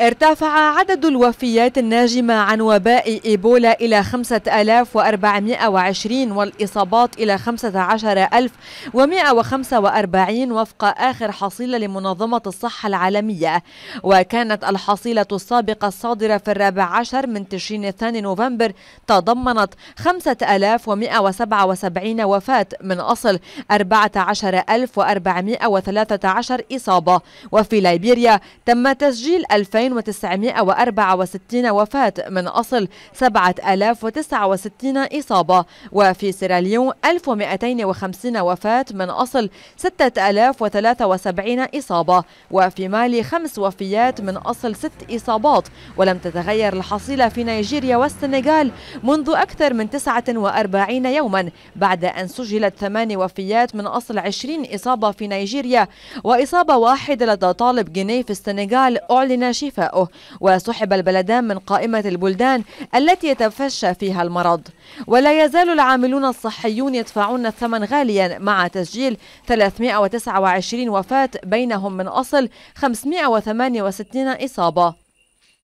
ارتفع عدد الوفيات الناجمة عن وباء إيبولا إلى 5420 والإصابات إلى 15145 وفق آخر حصيلة لمنظمة الصحة العالمية وكانت الحصيلة السابقة الصادرة في الرابع عشر من تشرين الثاني نوفمبر تضمنت 5177 وفاة من أصل 14413 إصابة وفي ليبيريا تم تسجيل 2000 2964 وفاة من أصل 7069 إصابة وفي سيراليون 1250 وفاة من أصل 6073 إصابة وفي مالي خمس وفيات من أصل ست إصابات ولم تتغير الحصيلة في نيجيريا والسنغال منذ أكثر من 49 يوما بعد أن سجلت ثمان وفيات من أصل 20 إصابة في نيجيريا وإصابة واحدة لدى طالب جنيه في السنغال أعلن شفاء شفاؤه وسحب البلدان من قائمة البلدان التي يتفشى فيها المرض ولا يزال العاملون الصحيون يدفعون الثمن غاليا مع تسجيل 329 وفاة بينهم من أصل 568 إصابة